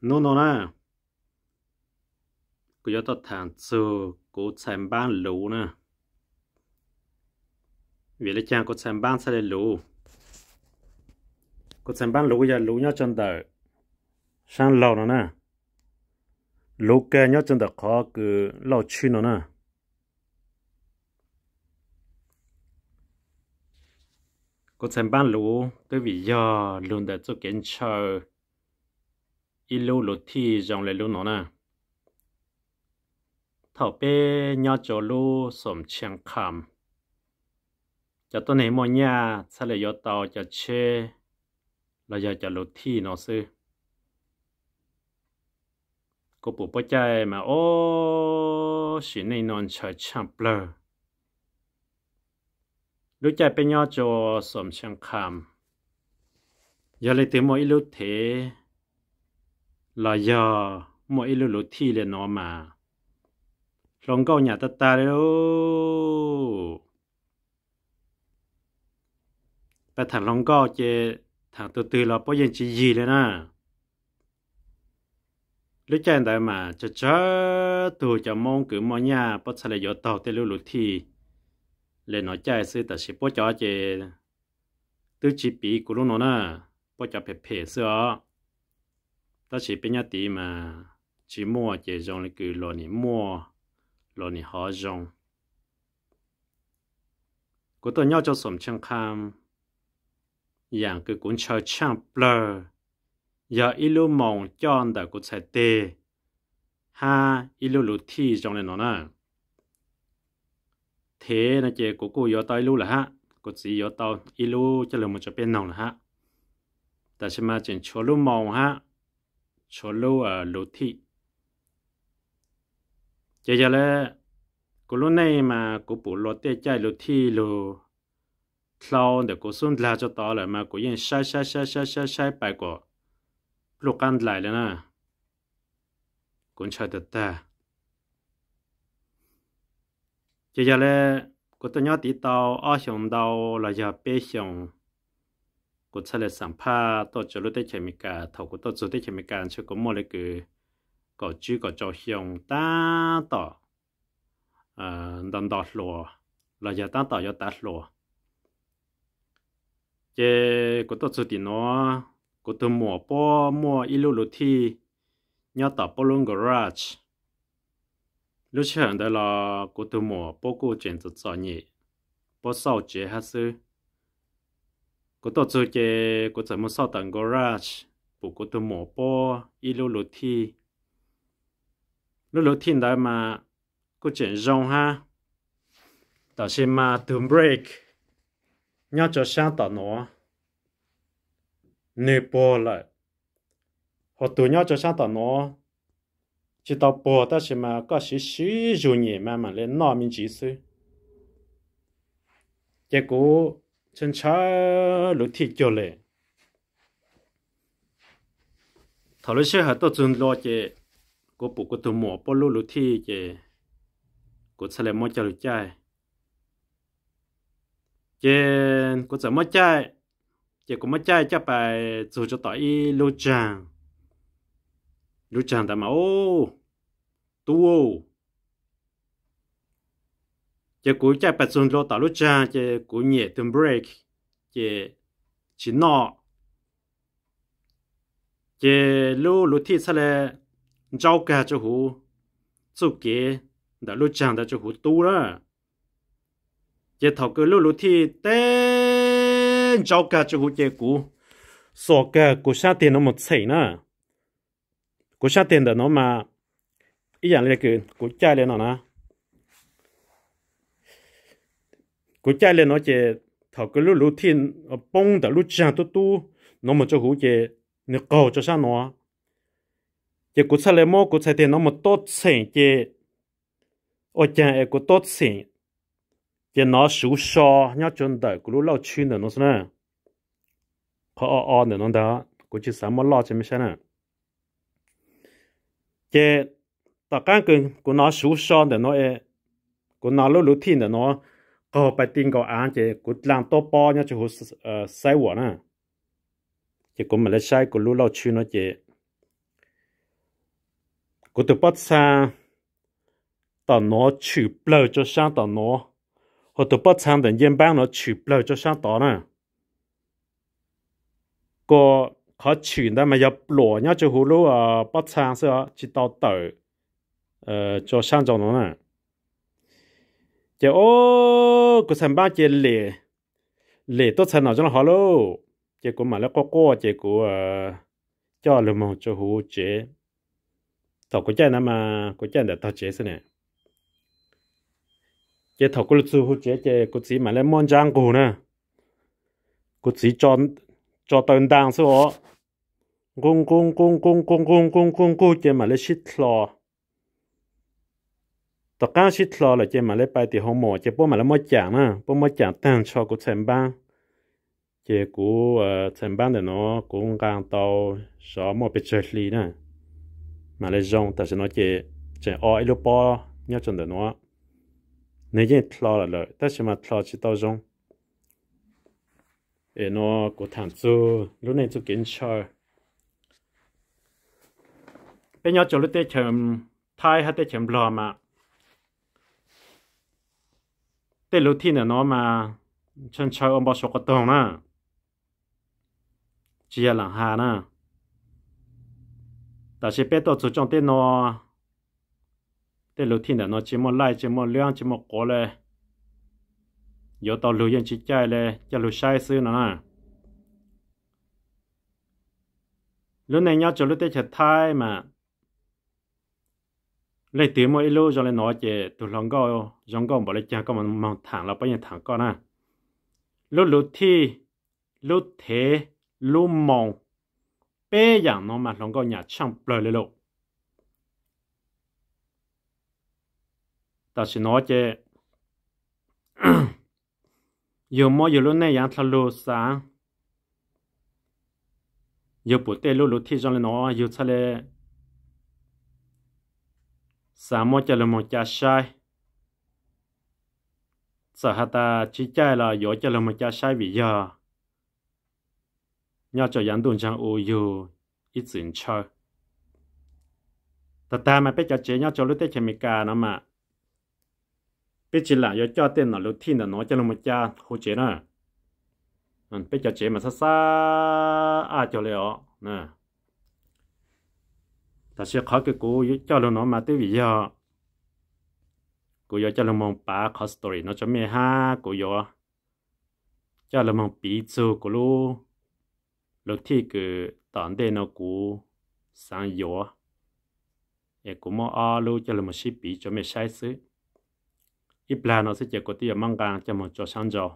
nó nó nè cứ cho tao thản sự cố xem ban lũ nè vì là chàng cố xem ban sẽ lũ cố xem ban lũ giờ lũ nhau chân đời sang lâu nó nè lũ kê nhau chân đời khó cứ lâu chi nó nè cố xem ban lũ tới vì giờ luôn để cho kiến chờ ilu lo thi dòng lại lu nó nè thảo bê nhau cho lu sổm chiang kham cho tôi này mua nhà sẽ lê do tàu cho chê là do cho lu thi nó sư cô bố bố chạy mà ô xin này non chờ chạm blur lúc chạy bên nhau cho sổm chiang kham giờ lấy tiếng mỗi lúc thế là giờ mỗi ít lụt thi lên nó mà lòng câu nhà ta ta đấy ô bà thằng lòng câu chê thằng từ từ là bao giờ chỉ gì lên nè lúc chạy đại mà cho cho từ cho mong cứ mong nhà bắt sao lại tàu tới lụt lụt thi lên nó chạy sư ta sẽ bao cho chê từ chỉ bị của nó nè bao cho phê phê xưa ta chỉ bên nhà tí mà chỉ mua chỉ dùng là cứ lo nỉ mua lo nỉ họ dùng của tôi nhau cho sớm chân kham Yang cứ cuốn chờ chân blur giờ ilu mong cho anh đã có thể tê ha ilu lụt thi trong này nó nè thế là chị của cô yếu tay ilu là ha cô chỉ yếu tao ilu cho là một cho bên nòng là ha tại sao mà chỉ cho lu mong ha cho lâu à lô thị giờ giờ là cô lúc này mà cô bù lô tê chạy lô thị lô thao để cô xuống là cho to lại mà cô yên sai sai sai sai sai sai bài à. cô lúc ăn lại là nè cũng chạy được ta giờ giờ là cô tôi nhớ tí tàu, ở xuống tàu là giờ bé xuống กูทะเลสัมภาตัวจรุได้เคมีการถกูตัวจรุได้เคมีการชื่อกูมั่วเลยคือก็จื้อก็จะเฮียงตั้งต่อเอ่อดันดอหลัวเราจะตั้งต่อยอดตัดหลัวเจ้กูตัวจรุดีเนาะกูตัวมัวป้อมัวอีลูลุที่ยอดต่อปลุงกราชลูกเชิญได้ละกูตัวมัวป้อกูเจนจะจอนี่ป้อเศร้าเจ้ฮัซื้อ có tổ chức chế có thể một sao tầng garage bộ có tổ mỏ bò ít lô lô thi lô lô thi đó mà có chuyện rong ha đó là mà tường break nhau cho sáng tạo nó nửa bò lại họ tụ nhau cho sáng tạo nó chỉ tạo bò đó là mà có sự sử dụng nhẹ mà mà lên nọ mình chỉ sư 结果。chân chá lũ thị cho lệ thảo lũ sẽ hả tốt chân lo chê có bù có tù mỏ bó lũ lũ thị chê có xa lệ mò cho lũ chai chê có xa mò chai chê có mò chai chá bài dù cho tỏ y lũ chàng lũ chàng ta mà ô tu ô chỉ cú chạy bạch sơn lô tạo lúc cha chỉ cú nhẹ từng break chỉ chỉ nọ chỉ lô lô thi sao là cháu cả cho hú chụp kế đã lúc cha đã cho hú tu đó chỉ thầu cứ lô lô thi té cháu cả cho hú chỉ cú sọ cả cú sát tiền nó một sảy nữa cú sát tiền đó nó mà ý dạng là cứ cú chạy lên nó nè กูใจเลยเนาะเจถ้าก็รู้รู้ที่ป้องแต่รู้จางตัวตู้น้องมันจะหูเจเนี่ยเก่าจะช่างเนาะเจกูใช้เลยมั้งกูใช้เทน้องมันต้นเสียงเจโอ้จางเอกูต้นเสียงเจน้องสูชอเนี่ยจนได้กูรู้เล่าชื่อเนี่ยน้องสินะพออ้อเนี่ยน้องดากูจะสามารถเล่าใช่ไหมใช่นะเจแต่การกูกูน้องสูชอเนี่ยน้องเอกูน้องรู้รู้ที่เนี่ยน้อง哦，白天个安只古浪多包呢，就好呃晒我呢，结果没来晒，古路老去呢只，古都不上，到哪去不了就上到哪，我都不上等烟班哪去不了就上到呢，个เขา去那么要落呢就葫芦啊，不上是啊，去到头，呃，就上到哪呢？chỉ ô cứ xem ba chế lệ lệ tốt xem nào cho nó hả lô chỉ của mà nó có có chỉ à, cho lùm một cho hú chế thọ của chân mà của chân để thọ chế xem nè chế thọ của chú hú chế chế của chỉ mà nó mòn trang của nè của chỉ cho cho tận đàng số gong gong gong gong gong gong gong gong chế mà nó xịt lò ตก้าชิดลอเลยเจมาเลยไปตีหงหมอเจป้มาแล้วมอจ่างนะป้มอจ่างตั้งชอกูเซมบ้างเจกูเอ่อเซมบ้างเดี๋ยวเนาะกูกลางโตสอมอไปเจอลีนะมาเลยจงแต่ฉันเนาะเจเจอไอ้ลูกปอเนี่ยจนเดี๋ยวเนาะเนี่ยเจลอเลยแต่ฉันมาลอชิดโตจงเอเนาะกูถามจูรู้ในจูกินชอเป็นยอดจูรู้เตะเฉิมไทยฮัตเตะเฉิมรอมา tê lô thi nè nó mà chân chơi ông bao số có tông nè chỉ là hà nè ta chỉ biết tổ chú trong tê nó tê lô thi nè nó chỉ một lại chỉ một lượng chỉ một cổ lệ yếu tàu lưu yên chỉ chạy lệ chỉ lưu sai sư nè lúc này nhau cho lúc tê chật thai mà lấy tiếng mỗi lúc rồi lấy nói chè tụ lòng gò giống gò bỏ lấy cha có một mong thẳng là bao nhiêu thẳng con à lúc lúc thi lúc thế lúc mong bé dạng nó mà lòng gò nhà chẳng bờ lấy lộ ta sẽ nói chè giờ mỗi giờ lúc này dạng thằng lúc sáng giờ bữa tê lúc lúc thi rồi lấy nói giờ sao lấy sa mo cha lo cha sai sa ha ta chỉ cha là yo cha lo mo cha sai vì giờ nhà cho yan dun chang ô yu ít xin chờ ta ta mà biết cho chế nhà cho lúc tết mi ca nó mà biết chỉ là yo cho tên nó lúc thiên là nó cha lo mo cha hồ chế nữa biết cho chế mà xa xa à cho liệu nè ta sẽ khó cái cô cho nó nó mà tới vì giờ cô giờ cho mong bà khó story nó cho mẹ ha cô giờ cho nó mong bí chú cô lu lúc thì cứ tản đây nó cô sang giờ em cũng mong à lu cho nó mong ship bí cho mẹ sai ít là nó sẽ chỉ có tiền mang gang cho mong cho sang giờ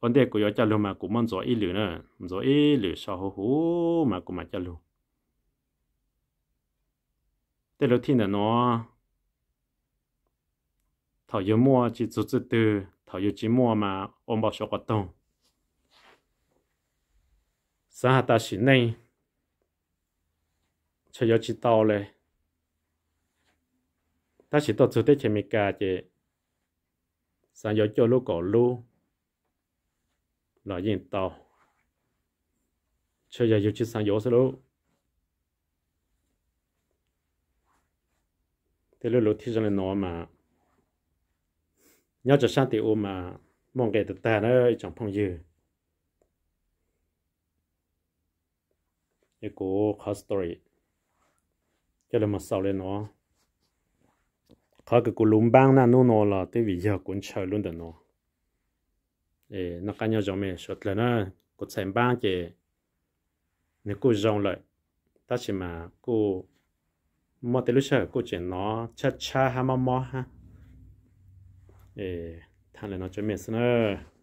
vấn đề của cha luôn mà cũng mong giỏi lửa nữa giỏi lửa sao hú hú mà cũng mà cha luôn thế lúc tiên là nó thảo yêu mua chỉ chút chút từ thảo yêu chỉ mua mà ôm bảo số quạt tông sao ta xin này chơi yêu chỉ tao 嘞 ta chỉ tao chút tết chỉ mình cả chứ sao yêu chơi lúc cổ lúc là yên tàu chơi giờ yêu chơi sang yếu sao đâu thế lúc lúc thì cho nên nó mà nhớ cho sang thì mà mong cái tụt ta nó chẳng phong dư cái cố khó story cho nên mà sau lên nó khó cái cố lùm bang na nó nó là tới vì giờ cũng chơi luôn được nó ê nó cá nhau giống mình, sốt là nó cột xem ba chè nếu cứ dòng lại ta chỉ mà cứ mà tới lúc sau cứ chỉ nó cha cha ha mà mò ha ê thằng này nó cho mình xin ơi